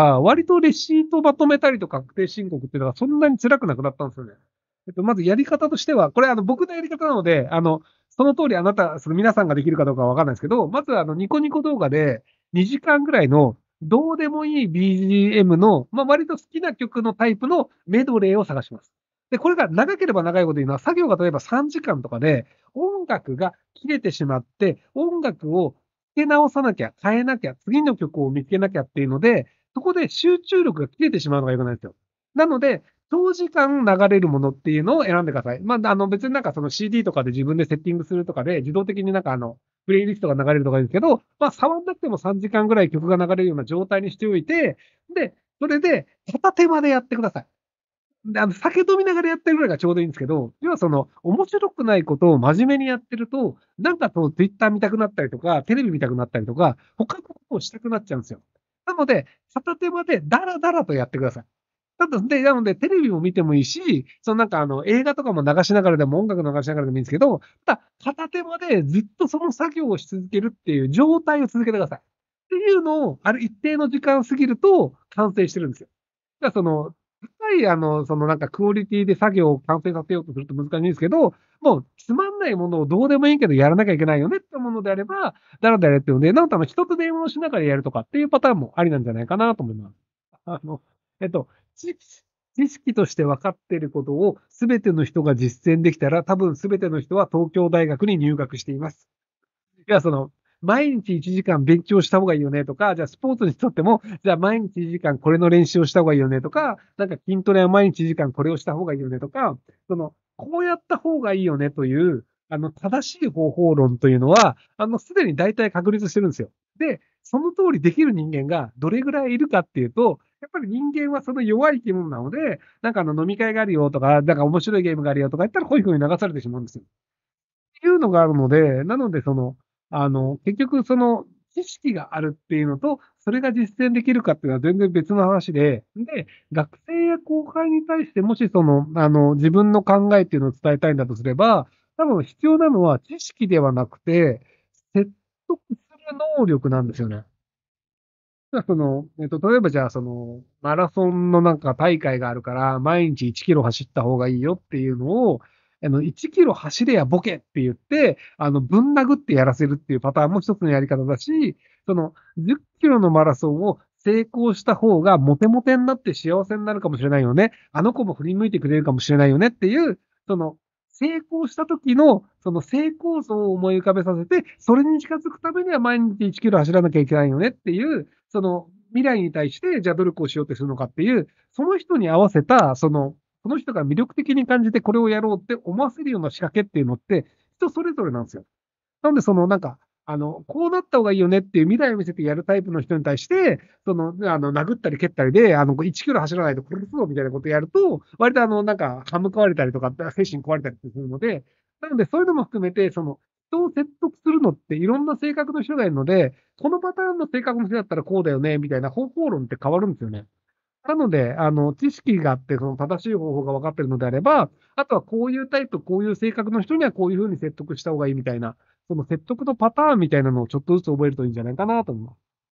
あ割とレシートまとめたりと確定申告っていうのがそんなに辛くなくなったんですよね。えっと、まずやり方としては、これあの僕のやり方なので、あの、その通りあなた、その皆さんができるかどうかはわかんないですけど、まずあのニコニコ動画で2時間ぐらいのどうでもいい BGM の、まあ、割と好きな曲のタイプのメドレーを探します。で、これが長ければ長いこと言うのは、作業が例えば3時間とかで、音楽が切れてしまって、音楽を付け直さなきゃ、変えなきゃ、次の曲を見つけなきゃっていうので、そこで集中力が切れてしまうのが良くないですよ。なので、長時間流れるものっていうのを選んでください。まあ、あの別になんかその CD とかで自分でセッティングするとかで自動的になんかあの、プレイリストが流れるとかですけど、まあ触んなくても3時間ぐらい曲が流れるような状態にしておいて、で、それで片手までやってください。で、あの、酒飲みながらやってるぐらいがちょうどいいんですけど、要はその、面白くないことを真面目にやってると、なんかその Twitter 見たくなったりとか、テレビ見たくなったりとか、他のことをしたくなっちゃうんですよ。なので、片手間でダラダラとやってください。ただで、なので、テレビも見てもいいし、そのなんかあの、映画とかも流しながらでも音楽流しながらでもいいんですけど、ただ、片手までずっとその作業をし続けるっていう状態を続けてください。っていうのを、ある一定の時間過ぎると完成してるんですよ。だからその、高いあの、そのなんかクオリティで作業を完成させようとすると難しいんですけど、もうつまんないものをどうでもいいけどやらなきゃいけないよねのであれば、だらだらやってるので、なんかの人と電話をしながらやるとかっていうパターンもありなんじゃないかなと思います。あの、えっと、知識として分かっていることを全ての人が実践できたら、多分全ての人は東京大学に入学しています。いや、その、毎日1時間勉強した方がいいよねとか、じゃあスポーツにとっても、じゃあ毎日1時間これの練習をした方がいいよねとか、なんか筋トレは毎日1時間これをした方がいいよねとか、その、こうやった方がいいよねという、あの、正しい方法論というのは、あの、すでに大体確立してるんですよ。で、その通りできる人間がどれぐらいいるかっていうと、やっぱり人間はその弱い生き物なので、なんかあの飲み会があるよとか、なんか面白いゲームがあるよとか言ったらこういう風に流されてしまうんですよ。っていうのがあるので、なのでその、あの、結局その知識があるっていうのと、それが実践できるかっていうのは全然別の話で、で、学生や後輩に対してもしその、あの、自分の考えっていうのを伝えたいんだとすれば、多分必要なのは知識ではなくて、説得する能力なんですよね。その、えっと、例えばじゃあ、その、マラソンのなんか大会があるから、毎日1キロ走った方がいいよっていうのを、あの、1キロ走れやボケって言って、あの、ぶん殴ってやらせるっていうパターンも一つのやり方だし、その、10キロのマラソンを成功した方がモテモテになって幸せになるかもしれないよね。あの子も振り向いてくれるかもしれないよねっていう、その、成功した時の、その成功像を思い浮かべさせて、それに近づくためには毎日1キロ走らなきゃいけないよねっていう、その未来に対して、じゃあ努力をしようとするのかっていう、その人に合わせた、その、その人が魅力的に感じてこれをやろうって思わせるような仕掛けっていうのって、人それぞれなんですよ。なんで、そのなんか、あの、こうなった方がいいよねっていう未来を見せてやるタイプの人に対して、その、あの、殴ったり蹴ったりで、あの、1キロ走らないと殺すぞみたいなことをやると、割とあの、なんか、歯向かわれたりとか、精神壊れたりするので、なので、そういうのも含めて、その、人を説得するのっていろんな性格の人がいるので、このパターンの性格の人だったらこうだよね、みたいな方法論って変わるんですよね。なので、あの、知識があって、その正しい方法が分かってるのであれば、あとはこういうタイプ、こういう性格の人にはこういうふうに説得した方がいいみたいな、その説得のパターンみたいなのをちょっとずつ覚えるといいんじゃないかなと思います。